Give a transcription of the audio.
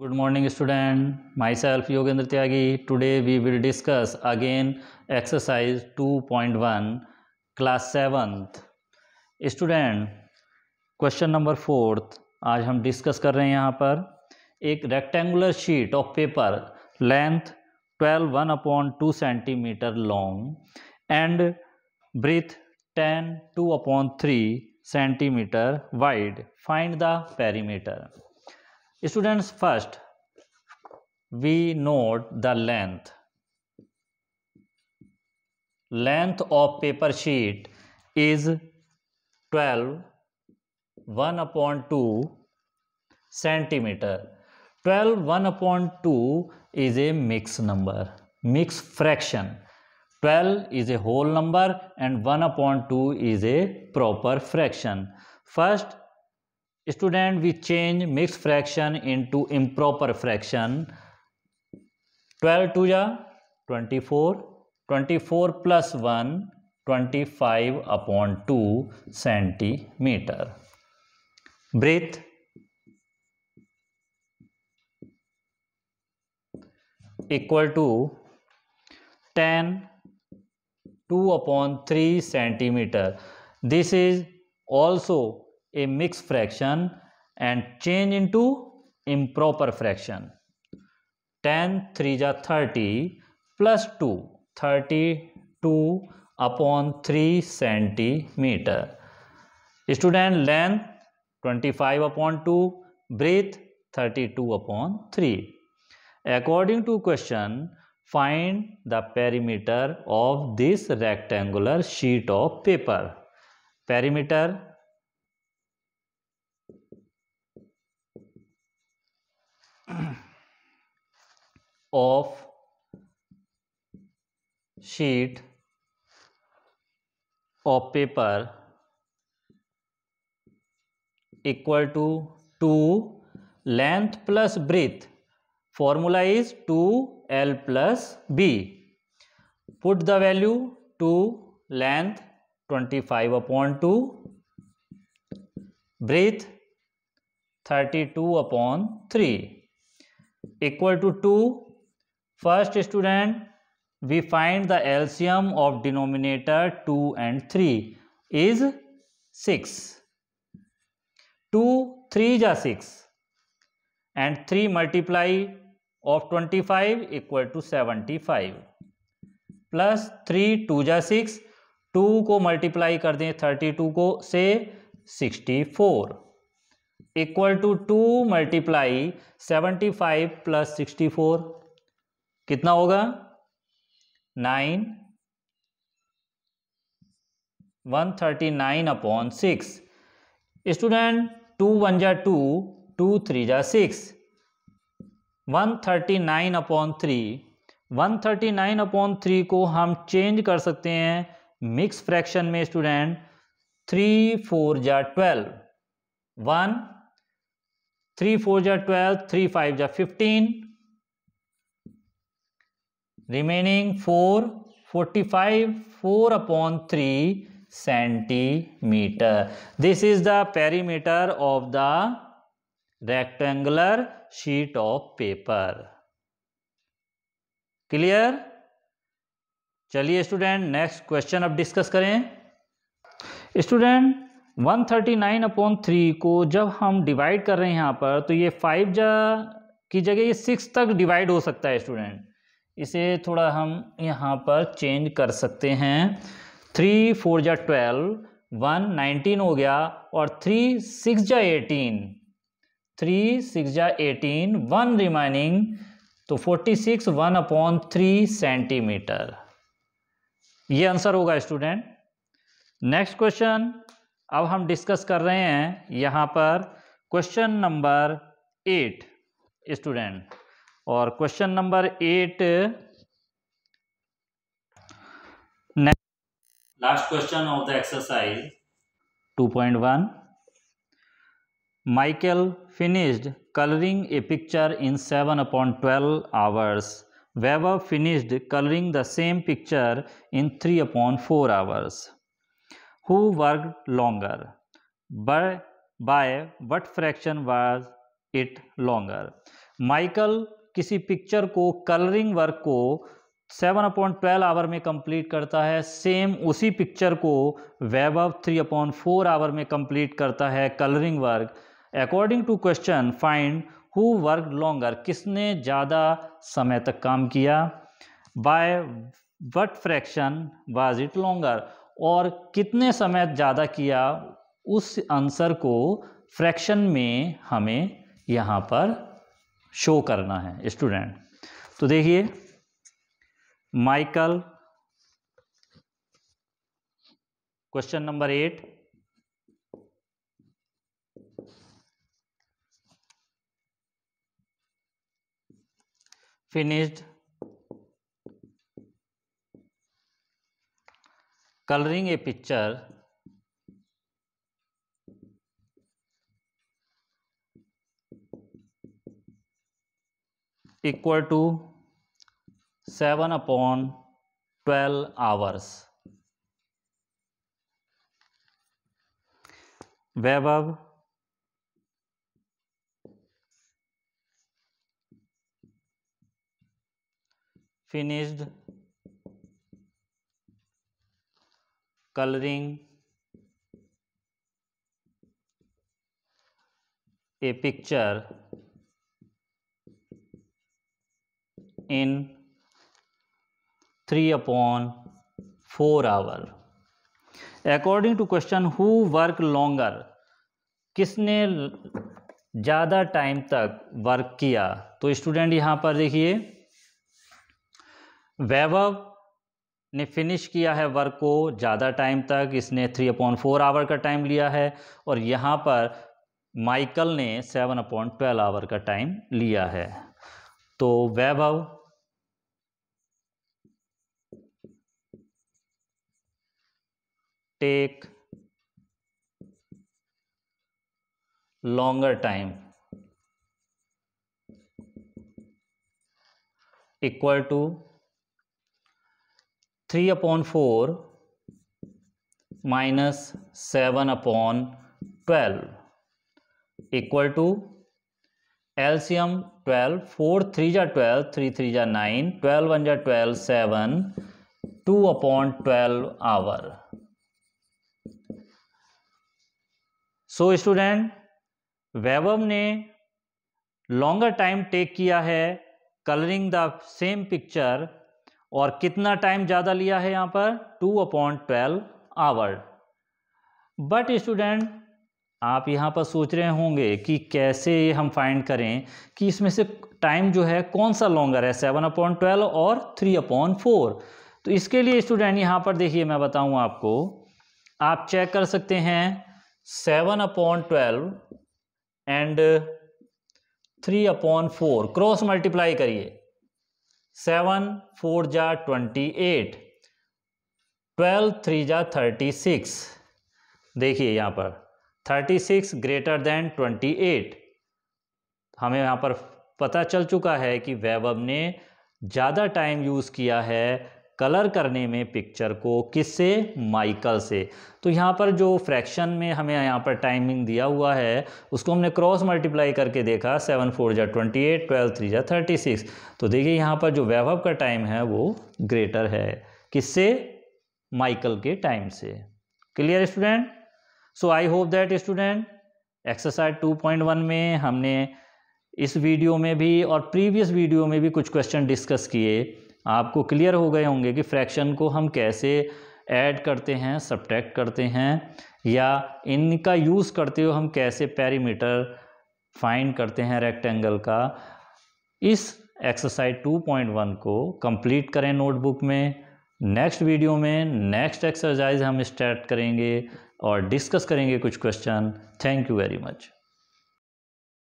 Good morning student myself Yogendra Tyagi today we will discuss again exercise 2.1 class seventh student question number fourth आज हम discuss कर रहे हैं यहाँ पर एक rectangular sheet of paper length 12 one upon two centimetre long and breadth 10 two upon three centimetre wide find the perimeter Students first we note the length length of paper sheet is 12 1 upon 2 centimeter 12 1 upon 2 is a mixed number mixed fraction 12 is a whole number and 1 upon 2 is a proper fraction first Student, we change mixed fraction into improper fraction. 12 to 24, 24 plus 1, 25 upon 2 centimeter. Breath equal to 10 2 upon 3 centimeter. This is also a mixed fraction and change into improper fraction 10 3 ja 30 plus 2 32 upon 3 centimeter student length 25 upon 2 breadth 32 upon 3 according to question find the perimeter of this rectangular sheet of paper perimeter of sheet of paper equal to 2 length plus breadth formula is 2l plus b put the value 2 length 25 upon 2 breadth 32 upon 3 equal to 2 first student we find the LCM of denominator two and three is six two three जा six and three multiply of twenty five equal to seventy five plus three two जा six two को multiply कर दें thirty two को से sixty four equal to two multiply seventy five plus sixty four कितना होगा nine one thirty nine upon six student two one जा two to three जा six one thirty nine upon three one thirty nine upon three को हम change कर सकते हैं mix fraction में स्टूडेंट थ्री फोर जा ट्वेल्व वन थ्री फोर जा ट्वेल्व थ्री फाइव जा fifteen remaining four forty five four upon three centimetre this is the perimeter of the rectangular sheet of paper clear चलिए student next question अब discuss करें student 139 upon three को जब हम divide कर रहे हैं यहाँ पर तो ये फाइव जा की जगह ये सिक्स तक डिवाइड हो सकता है स्टूडेंट इसे थोड़ा हम यहाँ पर चेंज कर सकते हैं थ्री फोर जा ट्वेल्व वन नाइनटीन हो गया और थ्री सिक्स जा एटीन थ्री सिक्स जा एटीन वन रिमाइनिंग तो forty six one upon three centimetre ये आंसर होगा स्टूडेंट नेक्स्ट क्वेश्चन अब हम डिस्कस कर रहे हैं यहाँ पर question number eight student Or question number eight. last question of the exercise 2.1 michael finished coloring a picture in 7 upon 12 hours weber finished coloring the same picture in 3 upon 4 hours who worked longer by, by what fraction was it longer michael किसी picture को colouring work को seven upon twelve hour में complete करता है same उसी picture को Vaibhav three upon four hour में complete करता है colouring work according to question find who work longer किसने ज़्यादा समय तक काम किया by what fraction was it longer और कितने समय ज़्यादा किया उस आंसर को फ्रैक्शन में हमें यहाँ पर शो करना है स्टूडेंट तो देखिए Michael question number eight finished colouring a picture equal to seven upon twelve hours Vaibhav finished coloring a picture in three upon four hour according to question who work longer किसने ज़्यादा time तक work किया तो student यहाँ पर देखिए वैभव ने finish किया है वर्क को ज़्यादा टाइम तक इसने थ्री अपॉइंट फोर आवर का टाइम लिया है और यहाँ पर माइकल ने सेवन अपॉइंट ट्वेल्व आवर का टाइम लिया है तो Vaibhav take longer time equal to 3 upon 4 minus 7 upon 12 equal to LCM 12 four three जा ट्वेल्व थ्री थ्री जा नाइन ट्वेल्व वन जा twelve seven two upon twelve hour so student वेबम ने longer time take किया है कलरिंग द सेम पिक्चर और कितना time ज़्यादा लिया है यहाँ पर two upon twelve hour but student आप यहाँ पर सोच रहे होंगे कि कैसे हम फाइंड करें कि इसमें से टाइम जो है कौन सा लॉन्गर है सेवन अपॉन ट्वेल्व और थ्री अपॉन फोर तो इसके लिए स्टूडेंट यहाँ पर देखिए मैं बताऊँ आपको आप चेक कर सकते हैं seven upon twelve and three upon four cross multiply करिए सेवन फोर जा ट्वेंटी एट ट्वेल्व थ्री जा थर्टी सिक्स देखिए यहाँ पर thirty six greater than twenty eight हमें यहाँ पर पता चल चुका है कि वैभव ने ज़्यादा टाइम यूज़ किया है कलर करने में पिक्चर को किससे माइकल से तो यहाँ पर जो फ्रैक्शन में हमें यहाँ पर टाइमिंग दिया हुआ है उसको हमने क्रॉस मल्टीप्लाई करके देखा सेवन फोर जा ट्वेंटी एट ट्वेल्व थ्री जा थर्टी सिक्स तो देखिए यहाँ पर जो वैभव का टाइम है वो ग्रेटर है किससे माइकल के टाइम से clear student so I hope that student exercise one में हमने इस वीडियो में भी और प्रीवियस वीडियो में भी कुछ क्वेश्चन डिस्कस किए आपको क्लियर हो गए होंगे कि फ्रैक्शन को हम कैसे ऐड करते हैं सब्ट्रैक्ट करते हैं या इनका यूज़ करते हुए हम कैसे पैरीमीटर फाइंड करते हैं रेक्टेंगल का इस एक्सरसाइज 2.1 को कंप्लीट करें नोटबुक में नेक्स्ट वीडियो में नेक्स्ट एक्सरसाइज हम स्टार्ट करेंगे और डिस्कस करेंगे कुछ question thank you very much